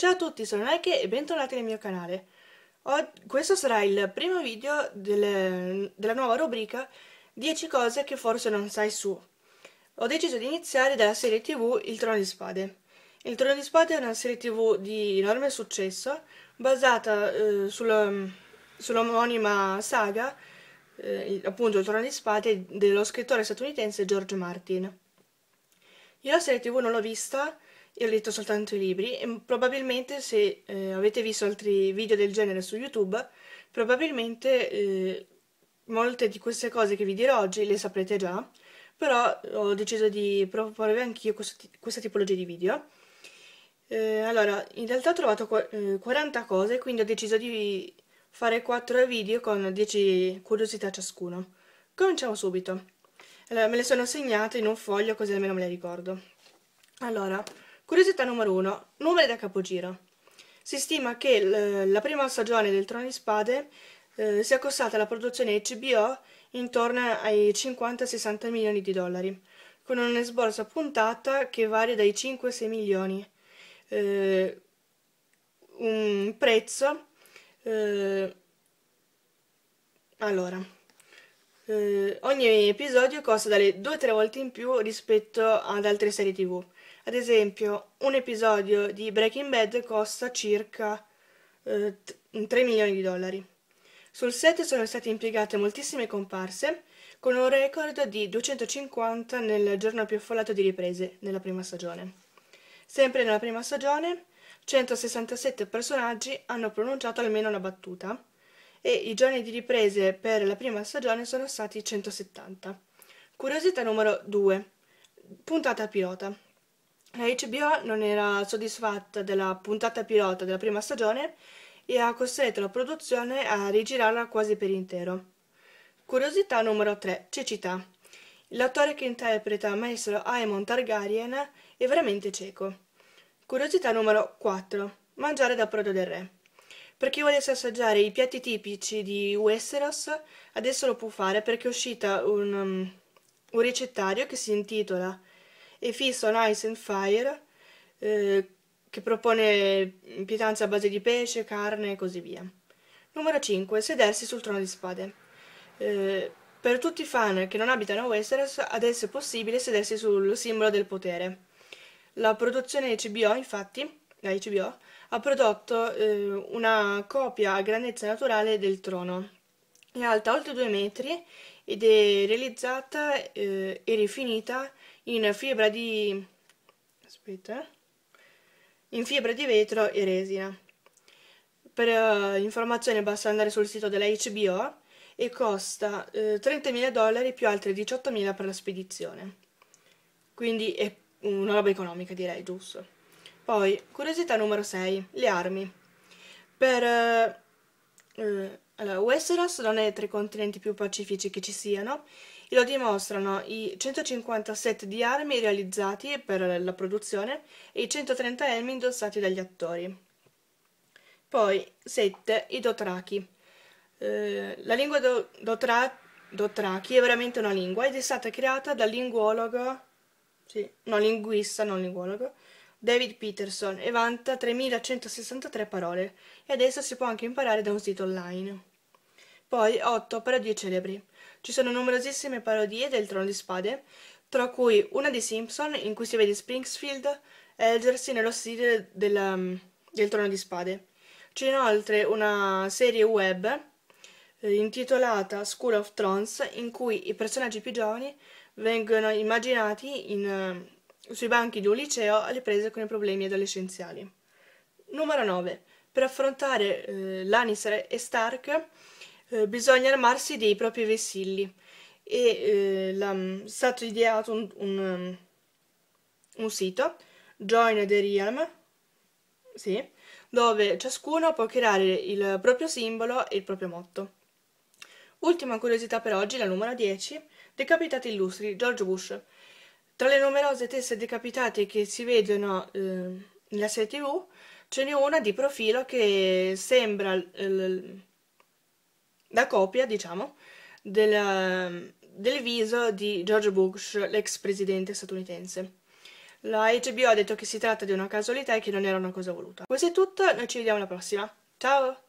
Ciao a tutti, sono Nike e bentornati nel mio canale. Oggi, questo sarà il primo video delle, della nuova rubrica 10 cose che forse non sai su. Ho deciso di iniziare dalla serie tv Il Trono di Spade. Il Trono di Spade è una serie tv di enorme successo, basata eh, sul, sull'omonima saga, eh, appunto Il Trono di Spade, dello scrittore statunitense George Martin. Io la serie tv non l'ho vista, io ho letto soltanto i libri e probabilmente se eh, avete visto altri video del genere su YouTube, probabilmente eh, molte di queste cose che vi dirò oggi le saprete già, però eh, ho deciso di proporre anch'io questa tipologia di video. Eh, allora, in realtà ho trovato 40 eh, cose, quindi ho deciso di fare 4 video con 10 curiosità ciascuno. Cominciamo subito. Allora, me le sono segnate in un foglio così almeno me le ricordo. Allora, Curiosità numero 1. Numeri da capogiro. Si stima che la prima stagione del Trono di Spade eh, sia costata alla produzione HBO intorno ai 50-60 milioni di dollari, con un esborso a puntata che varia dai 5-6 milioni. Eh, un prezzo... Eh, allora eh, ogni episodio costa dalle 2-3 volte in più rispetto ad altre serie tv. Ad esempio, un episodio di Breaking Bad costa circa eh, 3 milioni di dollari. Sul set sono state impiegate moltissime comparse, con un record di 250 nel giorno più affollato di riprese, nella prima stagione. Sempre nella prima stagione, 167 personaggi hanno pronunciato almeno una battuta, e i giorni di riprese per la prima stagione sono stati 170. Curiosità numero 2. Puntata pilota. La HBO non era soddisfatta della puntata pilota della prima stagione e ha costretto la produzione a rigirarla quasi per intero. Curiosità numero 3. Cecità. L'attore che interpreta maestro Aemon Targaryen è veramente cieco. Curiosità numero 4. Mangiare da prodo del re. Per chi volesse assaggiare i piatti tipici di Westeros, adesso lo può fare perché è uscita un, um, un ricettario che si intitola E fisso on Ice and Fire, eh, che propone pietanze a base di pesce, carne e così via. Numero 5. Sedersi sul trono di spade. Eh, per tutti i fan che non abitano a Westeros, adesso è possibile sedersi sul simbolo del potere. La produzione CBO, infatti, la HBO, ha prodotto eh, una copia a grandezza naturale del trono. È alta oltre due metri ed è realizzata eh, e rifinita in fibra di... aspetta... Eh, in fibra di vetro e resina. Per eh, informazioni basta andare sul sito della HBO e costa 30.000 eh, dollari più altri 18.000 per la spedizione. Quindi è una roba economica direi, giusto? Poi, curiosità numero 6, le armi. Per eh, eh, allora, Westeros non è tra i continenti più pacifici che ci siano, e lo dimostrano i 157 di armi realizzati per la produzione e i 130 elmi indossati dagli attori. Poi 7. I Dotrachi. Eh, la lingua do, dotra, Dotrachi è veramente una lingua ed è stata creata dal linguologo, sì, no, linguista, non linguologo, David Peterson e vanta 3163 parole e adesso si può anche imparare da un sito online. Poi 8 parodie celebri. Ci sono numerosissime parodie del Trono di Spade, tra cui una di Simpson in cui si vede Springsfield ergersi nello stile del, um, del Trono di Spade. C'è inoltre una serie web eh, intitolata School of Thrones in cui i personaggi più giovani vengono immaginati in um, sui banchi di un liceo alle prese con i problemi adolescenziali. Numero 9. Per affrontare eh, Lannister e Stark eh, bisogna armarsi dei propri vessilli e eh, la, mm, è stato ideato un, un, mm, un sito, Join the Realm, sì, dove ciascuno può creare il proprio simbolo e il proprio motto. Ultima curiosità per oggi, la numero 10, decapitati illustri George Bush. Tra le numerose teste decapitate che si vedono eh, nella serie tv, ce n'è una di profilo che sembra eh, la copia, diciamo, della, del viso di George Bush, l'ex presidente statunitense. La HBO ha detto che si tratta di una casualità e che non era una cosa voluta. Questo è tutto, noi ci vediamo alla prossima. Ciao!